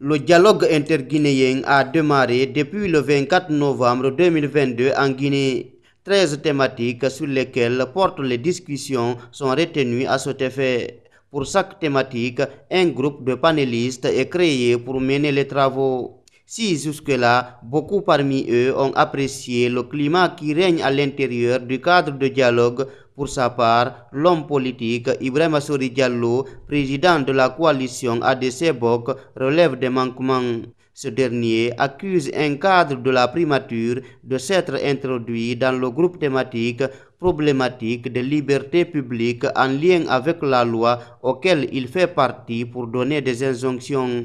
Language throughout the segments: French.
Le dialogue interguinéen a démarré depuis le 24 novembre 2022 en Guinée. 13 thématiques sur lesquelles portent les discussions sont retenues à cet effet. Pour chaque thématique, un groupe de panélistes est créé pour mener les travaux. Si jusque-là, beaucoup parmi eux ont apprécié le climat qui règne à l'intérieur du cadre de dialogue, pour sa part, l'homme politique Ibrahim Assouri Diallo, président de la coalition ADC-BOC, relève des manquements. Ce dernier accuse un cadre de la primature de s'être introduit dans le groupe thématique problématique des libertés publiques en lien avec la loi auquel il fait partie pour donner des injonctions.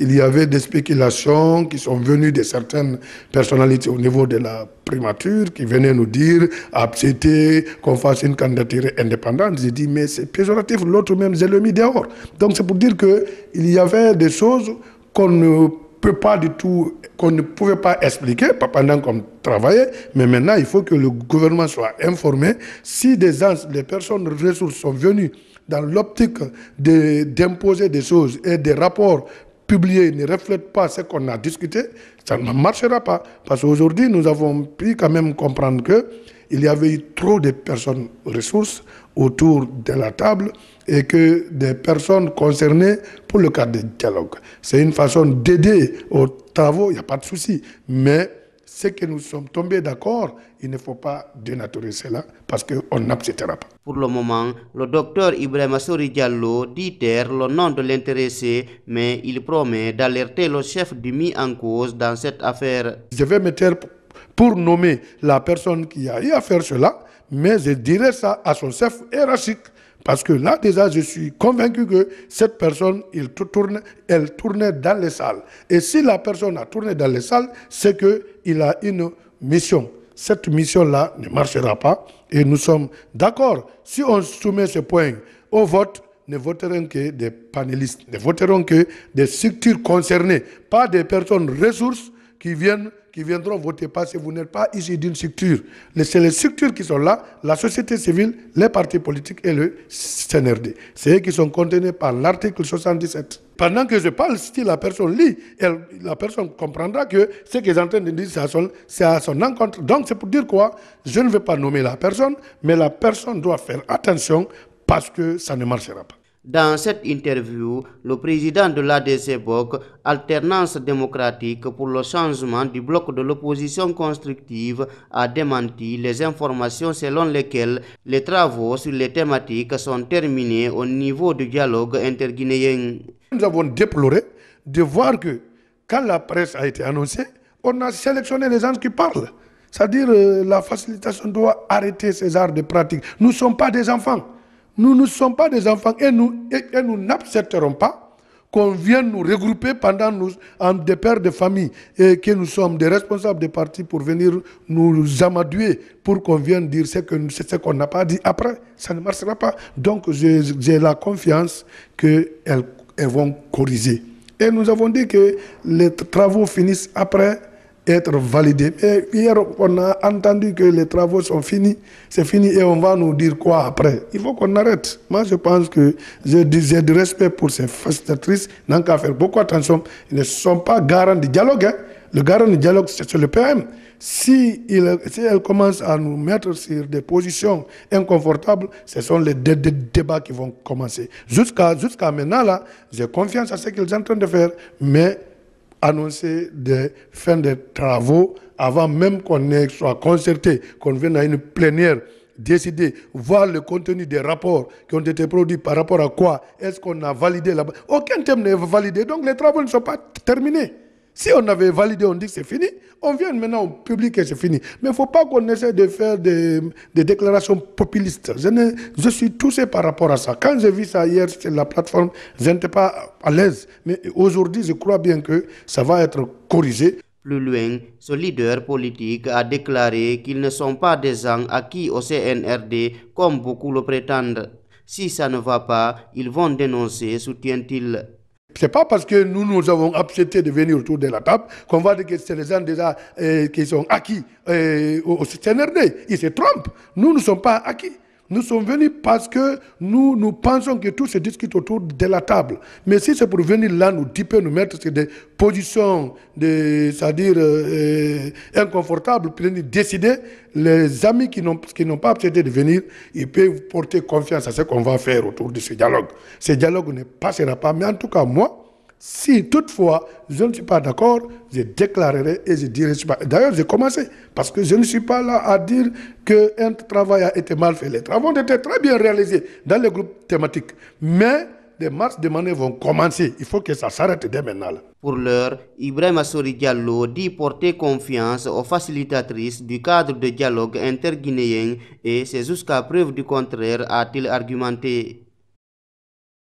Il y avait des spéculations qui sont venues de certaines personnalités au niveau de la primature qui venaient nous dire accepter ah, qu'on fasse une candidature indépendante. J'ai dit, mais c'est péjoratif, l'autre même, j'ai le mis dehors. Donc c'est pour dire qu'il y avait des choses qu'on ne peut pas du tout, qu'on ne pouvait pas expliquer pendant qu'on travaillait, mais maintenant il faut que le gouvernement soit informé. Si des gens, les personnes ressources sont venues dans l'optique d'imposer des choses et des rapports publié ne reflète pas ce qu'on a discuté, ça ne marchera pas. Parce qu'aujourd'hui, nous avons pu quand même comprendre que il y avait eu trop de personnes ressources autour de la table et que des personnes concernées pour le cadre des dialogue. C'est une façon d'aider aux travaux, il n'y a pas de souci. Mais ce que nous sommes tombés d'accord, il ne faut pas dénaturer cela parce qu'on n'acceptera pas. Pour le moment, le docteur Ibrahim Sori Diallo dit terre le nom de l'intéressé, mais il promet d'alerter le chef du mis en cause dans cette affaire. Je vais me taire pour nommer la personne qui a eu à faire cela, mais je dirai ça à son chef hiérarchique parce que là déjà, je suis convaincu que cette personne, il elle tournait dans les salles. Et si la personne a tourné dans les salles, c'est qu'il a une mission. Cette mission-là ne marchera pas et nous sommes d'accord. Si on soumet ce point au vote, ne voteront que des panélistes, ne voteront que des structures concernées, pas des personnes ressources qui viennent viendront voter pas si vous n'êtes pas ici d'une structure. C'est les structures qui sont là, la société civile, les partis politiques et le CNRD. C'est eux qui sont contenus par l'article 77. Pendant que je parle, si la personne lit, la personne comprendra que ce en train de dire, c'est à, son encontre. Donc c'est pour dire quoi Je ne veux pas nommer la personne, mais la personne doit faire attention parce que ça ne marchera pas. Dans cette interview, le président de l'ADC BOC, Alternance démocratique pour le changement du bloc de l'opposition constructive, a démenti les informations selon lesquelles les travaux sur les thématiques sont terminés au niveau du dialogue interguinéen. Nous avons déploré de voir que quand la presse a été annoncée, on a sélectionné les gens qui parlent. C'est-à-dire que euh, la facilitation doit arrêter ces arts de pratique. Nous ne sommes pas des enfants. Nous ne sommes pas des enfants et nous, nous n'accepterons pas qu'on vienne nous regrouper pendant nous, en des pères de famille et que nous sommes des responsables des partis pour venir nous amaduer, pour qu'on vienne dire ce qu'on ce qu'on n'a pas dit après. Ça ne marchera pas. Donc j'ai la confiance qu'elles elles vont corriger. Et nous avons dit que les travaux finissent après être validé. Et hier, on a entendu que les travaux sont finis, c'est fini et on va nous dire quoi après. Il faut qu'on arrête. Moi, je pense que j'ai du respect pour ces facilitatrices, n'ont qu'à faire beaucoup attention. Ils ne sont pas garants du dialogue. Hein. Le garant du dialogue, c'est le PM. Si, il, elle commence à nous mettre sur des positions inconfortables, ce sont les débats qui vont commencer. Jusqu'à jusqu'à maintenant, là, j'ai confiance à ce qu'ils sont en train de faire, mais annoncer des fins de travaux avant même qu'on soit concerté, qu'on vienne à une plénière décider, voir le contenu des rapports qui ont été produits par rapport à quoi Est-ce qu'on a validé là Aucun thème n'est validé, donc les travaux ne sont pas terminés. Si on avait validé, on dit que c'est fini. On vient maintenant au public et c'est fini. Mais il ne faut pas qu'on essaie de faire des, déclarations populistes. Je, je, suis touché par rapport à ça. Quand j'ai vu ça hier sur la plateforme, je n'étais pas à l'aise. Mais aujourd'hui, je crois bien que ça va être corrigé. Plus loin, ce leader politique a déclaré qu'ils ne sont pas des gens acquis au CNRD comme beaucoup le prétendent. Si ça ne va pas, ils vont dénoncer, soutient-il. Ce n'est pas parce que nous, nous avons accepté de venir autour de la table qu'on va dire que c'est les gens déjà euh, qui sont acquis euh, au, au CNRD. Ils se trompent. Nous ne sommes pas acquis. Nous sommes venus parce que nous, pensons que tout se discute autour de la table. Mais si c'est pour venir là nous nous mettre sur des positions, c'est-à-dire euh, inconfortables, puis nous décider, les amis qui n'ont pas accepté de venir, ils peuvent porter confiance à ce qu'on va faire autour de ce dialogue. Ce dialogue ne passera pas. Mais en tout cas, moi, si toutefois je ne suis pas d'accord, je déclarerai et je dirai. D'ailleurs, j'ai commencé parce que je ne suis pas là à dire qu'un travail a été mal fait. Les travaux ont été très bien réalisés dans les groupes thématiques. Mais des marches de manœuvre vont commencer. Il faut que ça s'arrête dès maintenant. Pour l'heure, Ibrahim Assouri Diallo dit porter confiance aux facilitatrices du cadre de dialogue interguinéen et c'est jusqu'à preuve du contraire, a-t-il argumenté.